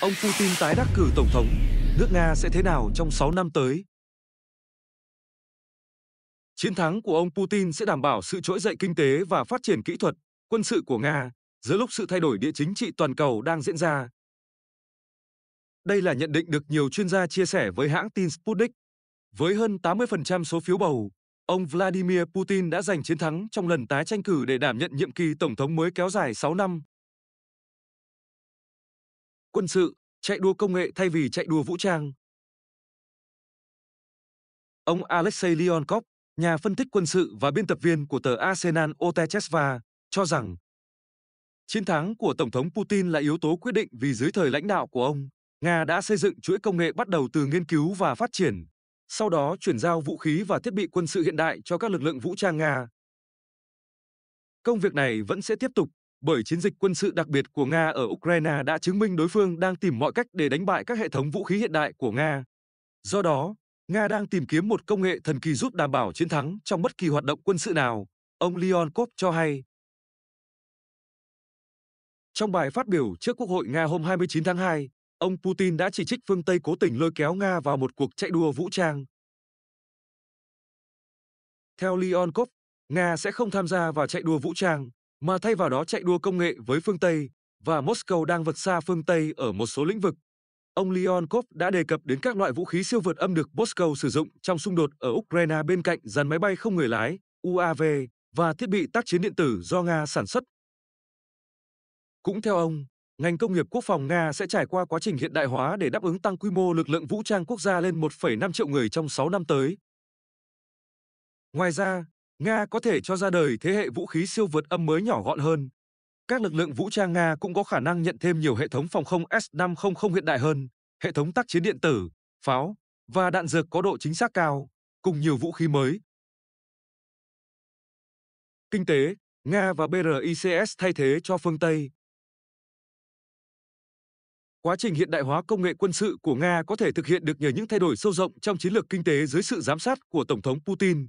Ông Putin tái đắc cử tổng thống, nước Nga sẽ thế nào trong 6 năm tới? Chiến thắng của ông Putin sẽ đảm bảo sự trỗi dậy kinh tế và phát triển kỹ thuật, quân sự của Nga giữa lúc sự thay đổi địa chính trị toàn cầu đang diễn ra. Đây là nhận định được nhiều chuyên gia chia sẻ với hãng tin Sputnik. Với hơn 80% số phiếu bầu, ông Vladimir Putin đã giành chiến thắng trong lần tái tranh cử để đảm nhận nhiệm kỳ tổng thống mới kéo dài 6 năm quân sự, chạy đua công nghệ thay vì chạy đua vũ trang. Ông Alexei Leonkov, nhà phân tích quân sự và biên tập viên của tờ Arsenal Otechesva, cho rằng chiến thắng của Tổng thống Putin là yếu tố quyết định vì dưới thời lãnh đạo của ông, Nga đã xây dựng chuỗi công nghệ bắt đầu từ nghiên cứu và phát triển, sau đó chuyển giao vũ khí và thiết bị quân sự hiện đại cho các lực lượng vũ trang Nga. Công việc này vẫn sẽ tiếp tục bởi chiến dịch quân sự đặc biệt của Nga ở Ukraine đã chứng minh đối phương đang tìm mọi cách để đánh bại các hệ thống vũ khí hiện đại của Nga. Do đó, Nga đang tìm kiếm một công nghệ thần kỳ giúp đảm bảo chiến thắng trong bất kỳ hoạt động quân sự nào, ông Leonkov cho hay. Trong bài phát biểu trước Quốc hội Nga hôm 29 tháng 2, ông Putin đã chỉ trích phương Tây cố tình lôi kéo Nga vào một cuộc chạy đua vũ trang. Theo Leonkov, Nga sẽ không tham gia vào chạy đua vũ trang, mà thay vào đó chạy đua công nghệ với phương Tây và Moscow đang vượt xa phương Tây ở một số lĩnh vực. Ông Leonkov đã đề cập đến các loại vũ khí siêu vượt âm được Moscow sử dụng trong xung đột ở Ukraine bên cạnh dàn máy bay không người lái UAV và thiết bị tác chiến điện tử do Nga sản xuất. Cũng theo ông, ngành công nghiệp quốc phòng Nga sẽ trải qua quá trình hiện đại hóa để đáp ứng tăng quy mô lực lượng vũ trang quốc gia lên 1,5 triệu người trong 6 năm tới. Ngoài ra, Nga có thể cho ra đời thế hệ vũ khí siêu vượt âm mới nhỏ gọn hơn. Các lực lượng vũ trang Nga cũng có khả năng nhận thêm nhiều hệ thống phòng không S-500 hiện đại hơn, hệ thống tác chiến điện tử, pháo và đạn dược có độ chính xác cao, cùng nhiều vũ khí mới. Kinh tế, Nga và BRICS thay thế cho phương Tây. Quá trình hiện đại hóa công nghệ quân sự của Nga có thể thực hiện được nhờ những thay đổi sâu rộng trong chiến lược kinh tế dưới sự giám sát của Tổng thống Putin,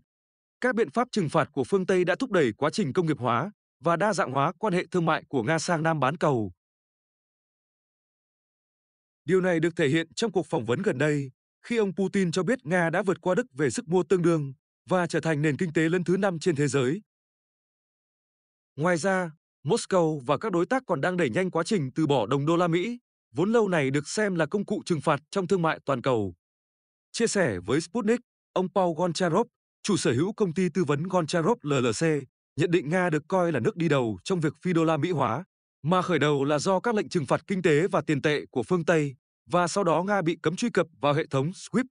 các biện pháp trừng phạt của phương Tây đã thúc đẩy quá trình công nghiệp hóa và đa dạng hóa quan hệ thương mại của Nga sang Nam bán cầu. Điều này được thể hiện trong cuộc phỏng vấn gần đây, khi ông Putin cho biết Nga đã vượt qua Đức về sức mua tương đương và trở thành nền kinh tế lớn thứ năm trên thế giới. Ngoài ra, Moscow và các đối tác còn đang đẩy nhanh quá trình từ bỏ đồng đô la Mỹ, vốn lâu này được xem là công cụ trừng phạt trong thương mại toàn cầu. Chia sẻ với Sputnik, ông Paul Goncharov, chủ sở hữu công ty tư vấn Goncharov LLC, nhận định Nga được coi là nước đi đầu trong việc phi đô la Mỹ hóa, mà khởi đầu là do các lệnh trừng phạt kinh tế và tiền tệ của phương Tây, và sau đó Nga bị cấm truy cập vào hệ thống SWIFT.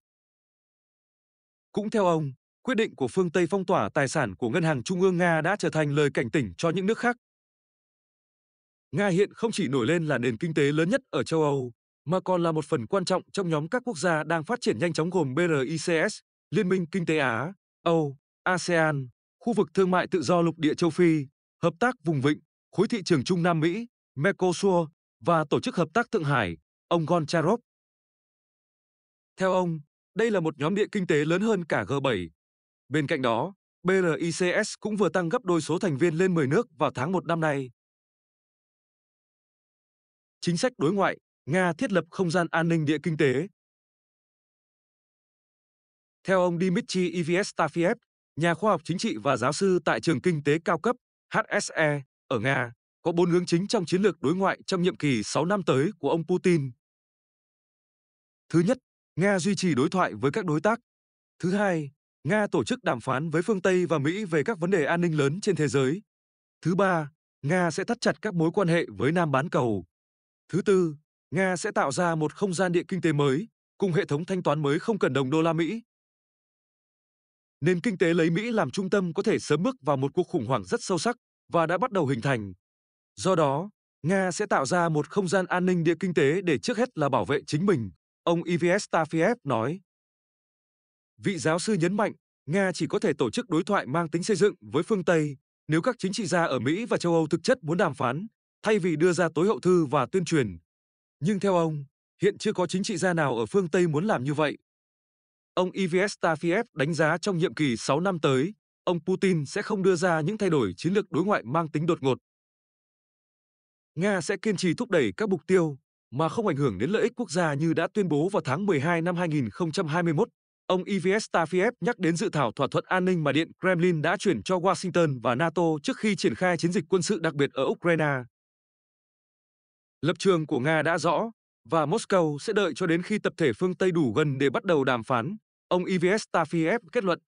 Cũng theo ông, quyết định của phương Tây phong tỏa tài sản của Ngân hàng Trung ương Nga đã trở thành lời cảnh tỉnh cho những nước khác. Nga hiện không chỉ nổi lên là nền kinh tế lớn nhất ở châu Âu, mà còn là một phần quan trọng trong nhóm các quốc gia đang phát triển nhanh chóng gồm BRICS, Liên minh Kinh tế Á, Âu, ASEAN, khu vực thương mại tự do lục địa châu Phi, hợp tác vùng vịnh, khối thị trường Trung Nam Mỹ, Mercosur và Tổ chức Hợp tác Thượng Hải, ông Goncharov. Theo ông, đây là một nhóm địa kinh tế lớn hơn cả G7. Bên cạnh đó, BRICS cũng vừa tăng gấp đôi số thành viên lên 10 nước vào tháng 1 năm nay. Chính sách đối ngoại, Nga thiết lập không gian an ninh địa kinh tế, theo ông Dmitry Ivestafiev, nhà khoa học chính trị và giáo sư tại trường kinh tế cao cấp HSE ở Nga, có bốn hướng chính trong chiến lược đối ngoại trong nhiệm kỳ 6 năm tới của ông Putin. Thứ nhất, Nga duy trì đối thoại với các đối tác. Thứ hai, Nga tổ chức đàm phán với phương Tây và Mỹ về các vấn đề an ninh lớn trên thế giới. Thứ ba, Nga sẽ thắt chặt các mối quan hệ với Nam bán cầu. Thứ tư, Nga sẽ tạo ra một không gian địa kinh tế mới, cùng hệ thống thanh toán mới không cần đồng đô la Mỹ, Nền kinh tế lấy Mỹ làm trung tâm có thể sớm bước vào một cuộc khủng hoảng rất sâu sắc và đã bắt đầu hình thành. Do đó, Nga sẽ tạo ra một không gian an ninh địa kinh tế để trước hết là bảo vệ chính mình, ông Ivs Tafiev nói. Vị giáo sư nhấn mạnh, Nga chỉ có thể tổ chức đối thoại mang tính xây dựng với phương Tây nếu các chính trị gia ở Mỹ và châu Âu thực chất muốn đàm phán, thay vì đưa ra tối hậu thư và tuyên truyền. Nhưng theo ông, hiện chưa có chính trị gia nào ở phương Tây muốn làm như vậy. Ông Ives Tafiev đánh giá trong nhiệm kỳ 6 năm tới, ông Putin sẽ không đưa ra những thay đổi chiến lược đối ngoại mang tính đột ngột. Nga sẽ kiên trì thúc đẩy các mục tiêu mà không ảnh hưởng đến lợi ích quốc gia như đã tuyên bố vào tháng 12 năm 2021. Ông Ives Tafiev nhắc đến dự thảo thỏa thuận an ninh mà Điện Kremlin đã chuyển cho Washington và NATO trước khi triển khai chiến dịch quân sự đặc biệt ở Ukraine. Lập trường của Nga đã rõ, và Moscow sẽ đợi cho đến khi tập thể phương Tây đủ gần để bắt đầu đàm phán, ông Ivestafiev kết luận.